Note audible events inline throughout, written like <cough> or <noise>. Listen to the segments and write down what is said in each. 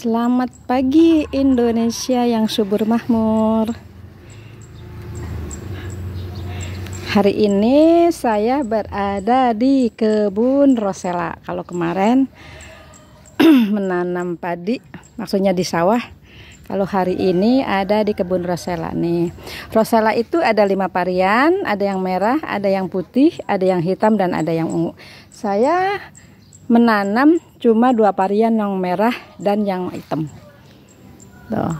Selamat pagi Indonesia yang subur mahmur Hari ini saya berada di kebun Rosella Kalau kemarin <clears throat> menanam padi maksudnya di sawah Kalau hari ini ada di kebun Rosella nih Rosella itu ada lima varian Ada yang merah, ada yang putih, ada yang hitam, dan ada yang ungu Saya menanam cuma dua varian yang merah dan yang hitam. Tuh.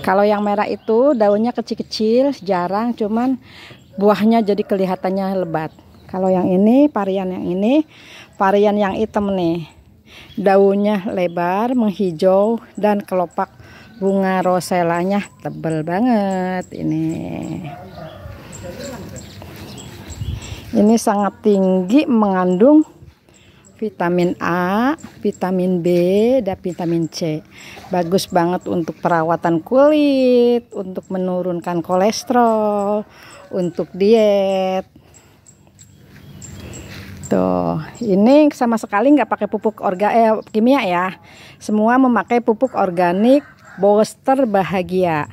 Kalau yang merah itu daunnya kecil-kecil, jarang, cuman buahnya jadi kelihatannya lebat. Kalau yang ini, varian yang ini, varian yang hitam nih. Daunnya lebar, menghijau, dan kelopak bunga roselanya tebel banget ini. Ini sangat tinggi mengandung vitamin A, vitamin B, dan vitamin C. Bagus banget untuk perawatan kulit, untuk menurunkan kolesterol, untuk diet. Tuh, ini sama sekali nggak pakai pupuk orga eh, kimia ya. Semua memakai pupuk organik Booster Bahagia.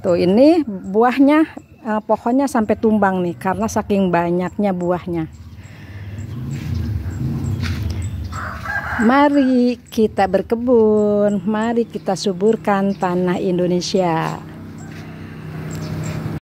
Tuh, ini buahnya eh, pohonnya sampai tumbang nih karena saking banyaknya buahnya. Mari kita berkebun, mari kita suburkan tanah Indonesia.